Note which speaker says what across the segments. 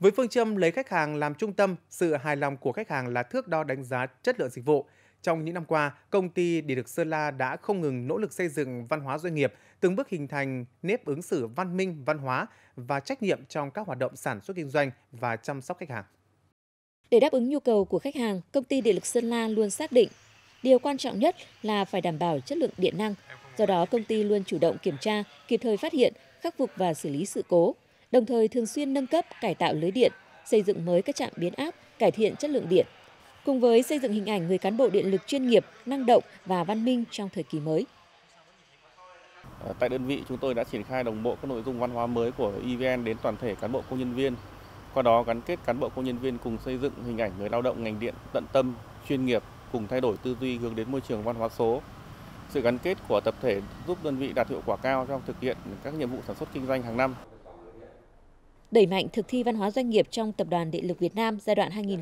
Speaker 1: Với phương châm lấy khách hàng làm trung tâm, sự hài lòng của khách hàng là thước đo đánh giá chất lượng dịch vụ. Trong những năm qua, công ty Điện lực Sơn La đã không ngừng nỗ lực xây dựng văn hóa doanh nghiệp, từng bước hình thành nếp ứng xử văn minh, văn hóa và trách nhiệm trong các hoạt động sản xuất kinh doanh và chăm sóc khách hàng.
Speaker 2: Để đáp ứng nhu cầu của khách hàng, công ty Điện lực Sơn La luôn xác định điều quan trọng nhất là phải đảm bảo chất lượng điện năng. Do đó, công ty luôn chủ động kiểm tra, kịp thời phát hiện, khắc phục và xử lý sự cố, đồng thời thường xuyên nâng cấp, cải tạo lưới điện, xây dựng mới các trạm biến áp, cải thiện chất lượng điện. Cùng với xây dựng hình ảnh người cán bộ điện lực chuyên nghiệp, năng động và văn minh trong thời kỳ mới.
Speaker 3: Ờ, tại đơn vị chúng tôi đã triển khai đồng bộ các nội dung văn hóa mới của EVN đến toàn thể cán bộ công nhân viên. Qua đó gắn kết cán bộ công nhân viên cùng xây dựng hình ảnh người lao động ngành điện tận tâm, chuyên nghiệp, cùng thay đổi tư duy hướng đến môi trường văn hóa số. Sự gắn kết của tập thể giúp đơn vị đạt hiệu quả cao trong thực hiện các nhiệm vụ sản xuất kinh doanh hàng năm
Speaker 2: đẩy mạnh thực thi văn hóa doanh nghiệp trong Tập đoàn Điện lực Việt Nam giai đoạn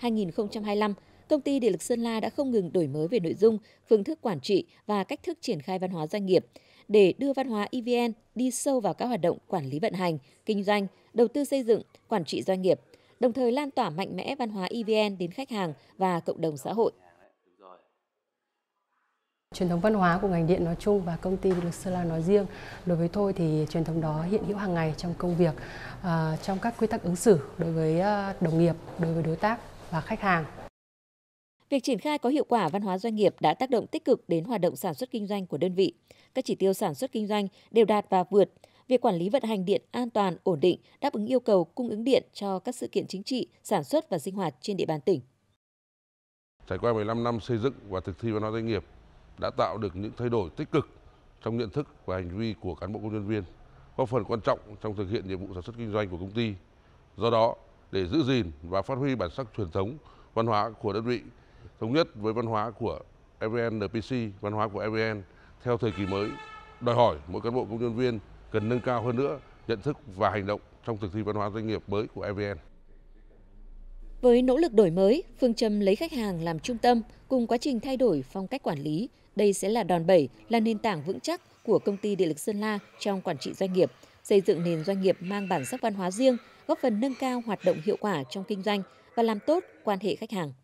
Speaker 2: 2021-2025, công ty Điện lực Sơn La đã không ngừng đổi mới về nội dung, phương thức quản trị và cách thức triển khai văn hóa doanh nghiệp để đưa văn hóa EVN đi sâu vào các hoạt động quản lý vận hành, kinh doanh, đầu tư xây dựng, quản trị doanh nghiệp, đồng thời lan tỏa mạnh mẽ văn hóa EVN đến khách hàng và cộng đồng xã hội.
Speaker 4: Truyền thống văn hóa của ngành điện nói chung và công ty lực Sơn La nói riêng, đối với tôi thì truyền thống đó hiện hữu hàng ngày trong công việc, à, trong các quy tắc ứng xử đối với à, đồng nghiệp, đối với đối tác và khách hàng.
Speaker 2: Việc triển khai có hiệu quả văn hóa doanh nghiệp đã tác động tích cực đến hoạt động sản xuất kinh doanh của đơn vị. Các chỉ tiêu sản xuất kinh doanh đều đạt và vượt. Việc quản lý vận hành điện an toàn, ổn định, đáp ứng yêu cầu cung ứng điện cho các sự kiện chính trị, sản xuất và sinh hoạt trên địa bàn tỉnh.
Speaker 5: Trải qua 15 năm xây dựng và thực thi văn hóa doanh nghiệp, đã tạo được những thay đổi tích cực trong nhận thức và hành vi của cán bộ công nhân viên, góp phần quan trọng trong thực hiện nhiệm vụ sản xuất kinh doanh của công ty. Do đó, để giữ gìn và phát huy bản sắc truyền thống văn hóa của đơn vị thống nhất với văn hóa của EVN NPC, văn hóa của EVN theo thời kỳ mới, đòi hỏi mỗi cán bộ công nhân viên cần nâng cao hơn nữa nhận thức và hành động trong thực thi văn hóa doanh nghiệp mới của EVN.
Speaker 2: Với nỗ lực đổi mới, phương châm lấy khách hàng làm trung tâm cùng quá trình thay đổi phong cách quản lý, đây sẽ là đòn bẩy, là nền tảng vững chắc của công ty Điện lực Sơn La trong quản trị doanh nghiệp, xây dựng nền doanh nghiệp mang bản sắc văn hóa riêng, góp phần nâng cao hoạt động hiệu quả trong kinh doanh và làm tốt quan hệ khách hàng.